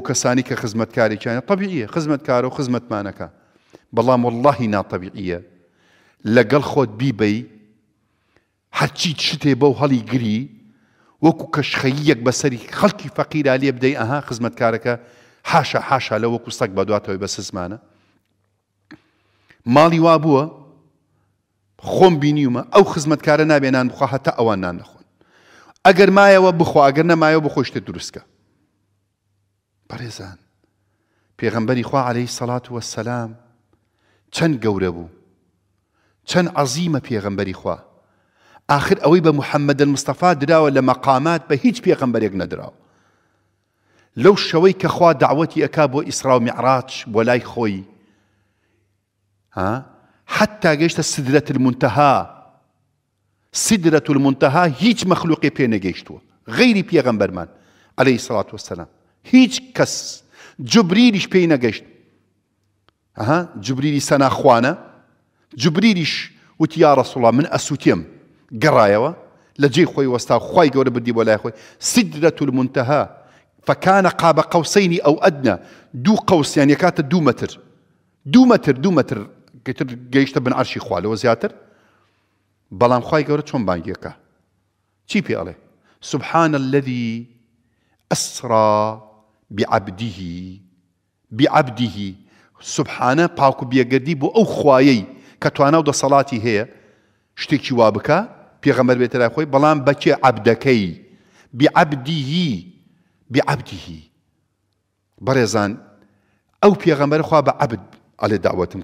ئەو کەسانی خدمة خزمەتکارێکیانە طببیعە خزمەتکار بالله خزمەتمانەکە نا طبيعية ناتەبیعە خود بيبي بیبی شتي بو هالي هەڵی وكو كشخيك بسري بەسەری فقير علي لێ اها خدمة خزمەتکارەکە حاشا حاشا لە وەکو سەگ بەدواتەوەی بە سزمانە ماڵی وا بووە خۆم بینیومە ئەو خزمەتکارە نابێنان بخوا هەتا ئەوان نانەخۆن ئەگەر مایەوە بخوا ئەگەر نەمایەوە بخۆشتە دروستکە پەرێزان پێغەمبەری خوا عليهەی سەلات وەسەسلام چەند گەورە بوو چەند عەزیمە پێغەمبەری خوا آخر ئەوەی بە محەممەد مستەفا دراوە لە مەقامات بە هیچ پێغەمبەرێک نەدراوە لەو شەوەی کە خوا داوەتی ئەک بۆ ئیسرا و میعراج بۆ لای خۆی حتا گەیشتە سدرەت المونتەها سدرەت المونتەها هیچ مەخلوقی پێ نەگەیشتووە غەیری پێغەمبەرمان عليه سڵات وسلام هیچ کس کەس جبریریش پێی نەگەشت ئەها جبریری سەناخواانە جبریریش وتی رسول الله من اسوتیم گەڕایەوە لە جێ خۆی وەستا خی گەورە بدی بۆ خوی خۆی سدرە فكان قاب قوسين او ادنى دو قوس يعني كات دو متر دو متر دو متر كتر جيشت بن عرشي خوالي وزياتر بلان خواي قورت شون بانجيكا تشيبي عليه سبحان الذي اسرى بعبده بعبده سبحانه پاکو بیگردی بو او خوایی کتوانا و دا صلاتی هیا شتێکی وا بکە پێغەمەەر بێترا خۆی بەڵام بەچێ بعبده بعبدیهی بعبدیهی بەڕێزان ئەو پێغەمبەر خوا بە عبد ئەلێ داوەتم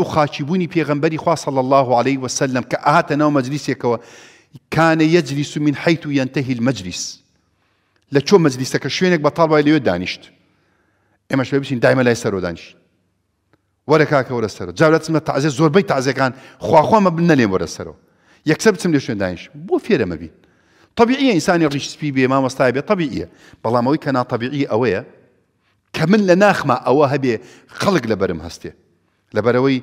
و خاچیبوونی پێغمبەری خوا صلى الله عليه وسلم کە ئاهاتە ناو مەجلیسێکەوە كان يجلس من حيث ينتهي المجلس لە چۆ مەجلیسەکە شوێنێک بە تاڵوای لەوێ دانیشت ئێمەش پێ بچین دایمە لای سەرۆدانیشت وەرە کاکە وەرە سەر جاولەتمە تازێ زۆربەی تازەکان خواخوامە بن نەلێم وەرە سەرەوە یەکسەر بچم لە شوێن دانیش بۆ فێرەمە بین طبیعیە ئینسانی ڕیشسپی بێ مامەستای بێ طبیعیە بەڵام ئەوەی کە ناتەبیعی ئەوەیە کە من لە ناخما ئەوە هەبێ خەڵک لە بەرم هەستێ لەبەرەوەی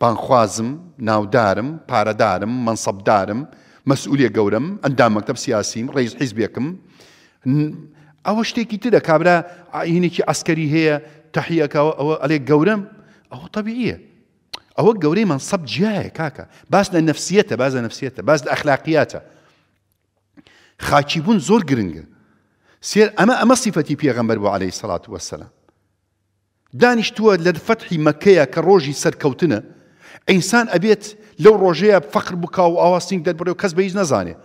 بانخوازم ناودارم پارەدارم منسەبدارم مەسئولێ گەورم ئەندامەکتب سیاسیم ڕێز حیزبێکم ئەوە شتێکی ترە کابرا ئاینێکی ئەسکەری هەیە تەحیەکەەوە ئەوە ئەلێ گەورم ئەوە تەبیعە ئەوە گەورەی من سەب جیایە کاکە باس لە نفسیەتە باز لە نفسیەتە باز لە ئەخلاقیاتە خاچیبوون زۆر گرنگە سێر ئەمە ئەمە سیفەتی پێغەمبەر بۆ عليهەی سەڵات وەسەلا دانیشتووە لە فەتحی مەکەیە کە ڕۆژی سەرکەوتنە ئەینسان ئەبێت لەو ڕۆژەیە فەخر بک و ئاواستنگ دەربڕێ و کەس بەیز نەزانێت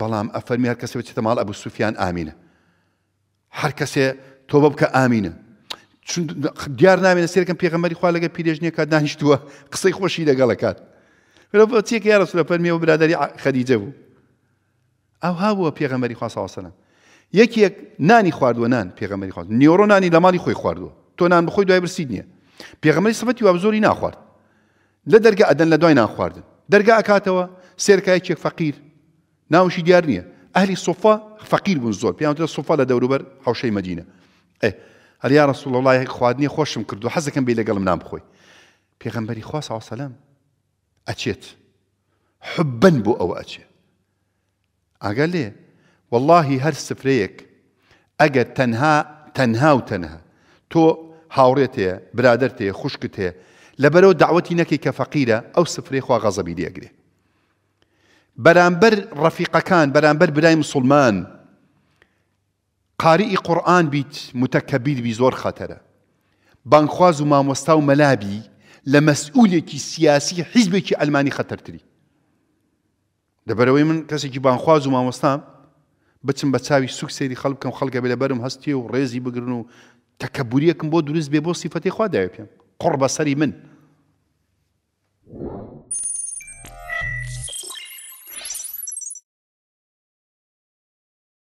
بەڵام ئەفەرمی هەر کەسە بچێتە ماڵ ئەبوو سوفیان ئامینە هەر کەسێ تۆ بە بکە ئامینە دیار نامێنە سێرەکەم پێغەمەری خوا لەگە پیرێژنیە کە دانیشتووە قسەی خۆشی لەگەڵەکات چێک یارە سورە فەرمیەوە برادری خەدیجە بوو ئەو هاوە پێغەمەری خواسەواسەنە یەکێک نانی خواردووە نان پێغەمەری خوارد نیۆڕۆ نانی لە ماڵی خۆی خواردووە تۆ نان بخۆی دوای برسی نییە پێغەمەری سەفەتی واب زۆری ناخوارد لە دەرگە ئەدەن لە دوای ناخواردن دەرگا ئەکاتەوە سێرکایەکێک فەقیر ناو شي ديار نيه اهلي صوفا فقير بن زور بيان تر الصفا لا دورو بر او شي مدينه اي هل يا رسول الله هيك خوادني خوشم كردو حزه كان بيلي قال منام خوي بيغنبري خو صلى الله عليه وسلم اتشيت حبا بو او اتشي قال لي والله هر سفريك اگر تنها تنها وتنها تو هاوريتي برادرتي خشكتي لبرو دعوتي نكي كفقيره او سفري خو غضبي لي بەرامبەر ڕەفیقەکان بەرامبەر برای مسلمان قاریئی قورآن بیت متەکەبیر بی زۆر خەتەرە بانخواز و مامۆستا و مەلابی لە مەسئولێکی سیاسی حیزبێکی ئەلمانی خەتەرتری دەبەرەوەی من کەسێکی بانخواز و مامۆستا بچم بە چاوی سوک سێری خەڵ بکەم خەڵکە بێ لەبەرم هەستی و ڕێزی بگرن و تەکەبوریەکەم بۆ دروست بێ بۆ سیفەتی خوا داوێ پێم قڕ بەسەری من